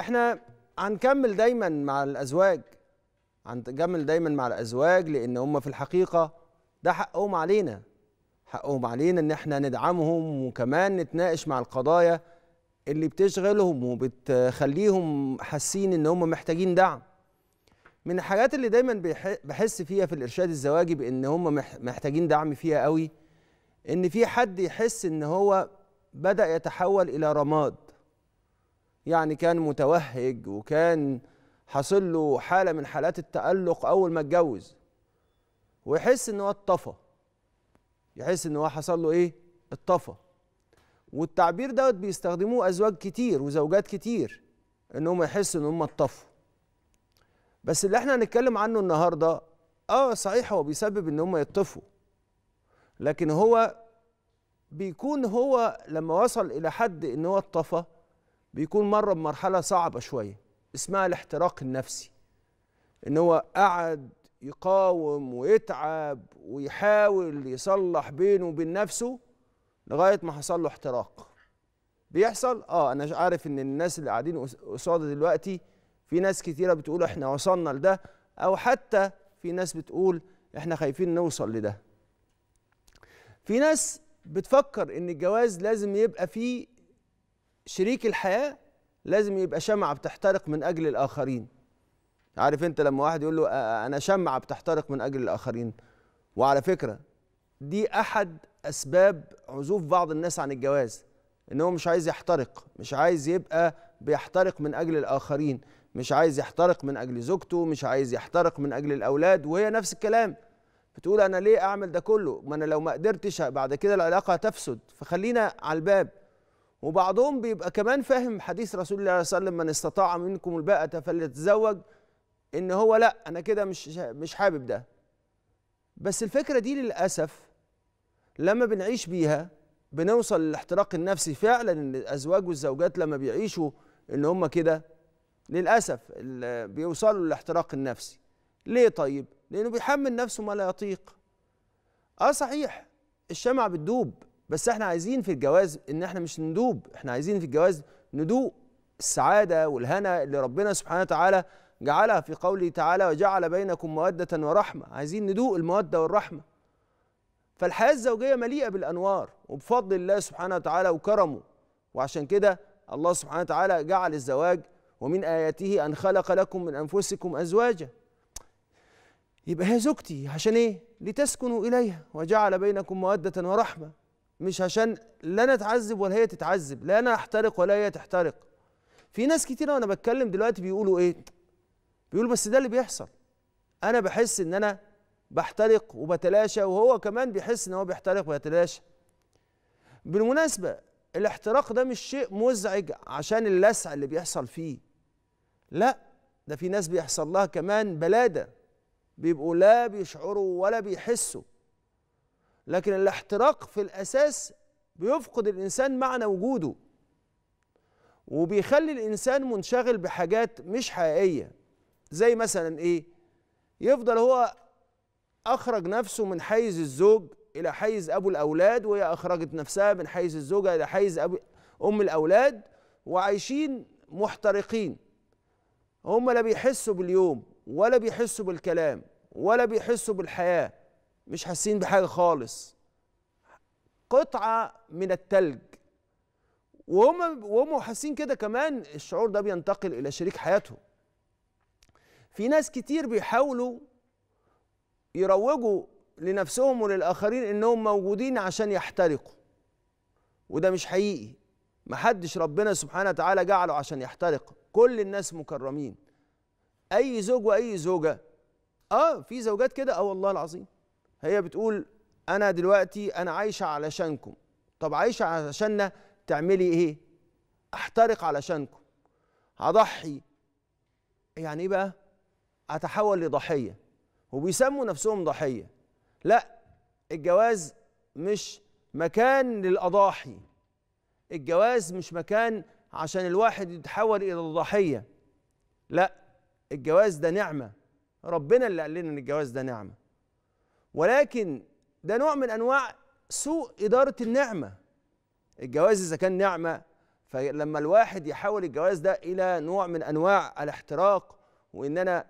احنا هنكمل دايما مع الازواج هنكمل دايما مع الازواج لان هم في الحقيقه ده حقهم علينا حقهم علينا ان احنا ندعمهم وكمان نتناقش مع القضايا اللي بتشغلهم وبتخليهم حاسين ان هم محتاجين دعم من الحاجات اللي دايما بحس فيها في الارشاد الزواجي بان هم محتاجين دعم فيها قوي ان في حد يحس ان هو بدا يتحول الى رماد يعني كان متوهج وكان حاصل له حاله من حالات التألق اول ما اتجوز ويحس ان هو اتطفى يحس ان هو حصل له ايه اتطفى والتعبير دوت بيستخدموه ازواج كتير وزوجات كتير انهم يحسوا ان هم اتطفوا بس اللي احنا هنتكلم عنه النهارده اه صحيح هو بيسبب ان هم يتطفوا لكن هو بيكون هو لما وصل الى حد ان هو اتطفى بيكون مر بمرحله صعبه شويه اسمها الاحتراق النفسي ان هو قعد يقاوم ويتعب ويحاول يصلح بينه وبين نفسه لغايه ما حصل له احتراق بيحصل اه انا عارف ان الناس اللي قاعدين قصاد دلوقتي في ناس كتيره بتقول احنا وصلنا لده او حتى في ناس بتقول احنا خايفين نوصل لده في ناس بتفكر ان الجواز لازم يبقى فيه شريك الحياه لازم يبقى شمعه بتحترق من اجل الاخرين عارف انت لما واحد يقول له انا شمعه بتحترق من اجل الاخرين وعلى فكره دي احد اسباب عزوف بعض الناس عن الجواز ان هو مش عايز يحترق مش عايز يبقى بيحترق من اجل الاخرين مش عايز يحترق من اجل زوجته مش عايز يحترق من اجل الاولاد وهي نفس الكلام بتقول انا ليه اعمل ده كله ما انا لو ما قدرتش بعد كده العلاقه هتفسد فخلينا على الباب وبعضهم بيبقى كمان فاهم حديث رسول الله صلى الله عليه وسلم من استطاع منكم الباءة فليتزوج ان هو لا انا كده مش مش حابب ده بس الفكره دي للاسف لما بنعيش بيها بنوصل للاحتراق النفسي فعلا الازواج والزوجات لما بيعيشوا ان هم كده للاسف بيوصلوا للاحتراق النفسي ليه طيب لانه بيحمل نفسه ما لا يطيق اه صحيح الشمعة بتدوب بس احنا عايزين في الجواز ان احنا مش ندوب احنا عايزين في الجواز ندوق السعاده والهنا اللي ربنا سبحانه وتعالى جعلها في قوله تعالى وجعل بينكم مودة ورحمة عايزين ندوق المودة والرحمة فالحياة الزوجية مليئة بالأنوار وبفضل الله سبحانه وتعالى وكرمه وعشان كده الله سبحانه وتعالى جعل الزواج ومن آياته أن خلق لكم من أنفسكم أزواجا يبقى هي زوجتي عشان إيه؟ لتسكنوا إليها وجعل بينكم مودة ورحمة مش عشان لا انا اتعذب ولا هي تتعذب لا انا احترق ولا هي تحترق في ناس كتير وانا بتكلم دلوقتي بيقولوا ايه بيقولوا بس ده اللي بيحصل انا بحس ان انا بحترق وبتلاشى وهو كمان بيحس ان هو بيحترق ويتلاشى بالمناسبه الاحتراق ده مش شيء مزعج عشان اللسع اللي بيحصل فيه لا ده في ناس بيحصل لها كمان بلاده بيبقوا لا بيشعروا ولا بيحسوا لكن الاحتراق في الاساس بيفقد الانسان معنى وجوده وبيخلي الانسان منشغل بحاجات مش حقيقيه زي مثلا ايه يفضل هو اخرج نفسه من حيز الزوج الى حيز ابو الاولاد وهي اخرجت نفسها من حيز الزوجه الى حيز أبو ام الاولاد وعايشين محترقين هم لا بيحسوا باليوم ولا بيحسوا بالكلام ولا بيحسوا بالحياه مش حاسين بحاجه خالص قطعه من التلج وهم وهم حاسين كده كمان الشعور ده بينتقل الى شريك حياتهم في ناس كتير بيحاولوا يروجوا لنفسهم وللاخرين انهم موجودين عشان يحترقوا وده مش حقيقي محدش ربنا سبحانه وتعالى جعله عشان يحترق كل الناس مكرمين اي زوج واي زوجه اه في زوجات كده اه والله العظيم هي بتقول انا دلوقتي انا عايشه علشانكم طب عايشه علشاننا تعملي ايه احترق علشانكم هضحي يعني ايه بقى اتحول لضحيه وبيسموا نفسهم ضحيه لا الجواز مش مكان للاضاحي الجواز مش مكان عشان الواحد يتحول الى الضحيه لا الجواز ده نعمه ربنا اللي قال لنا ان الجواز ده نعمه ولكن ده نوع من انواع سوء اداره النعمه الجواز اذا كان نعمه فلما الواحد يحول الجواز ده الى نوع من انواع الاحتراق وان انا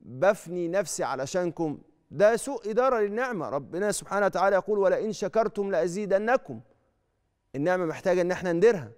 بفني نفسي علشانكم ده سوء اداره للنعمه ربنا سبحانه وتعالى يقول ولئن شكرتم لازيدنكم النعمه محتاجه ان احنا نديرها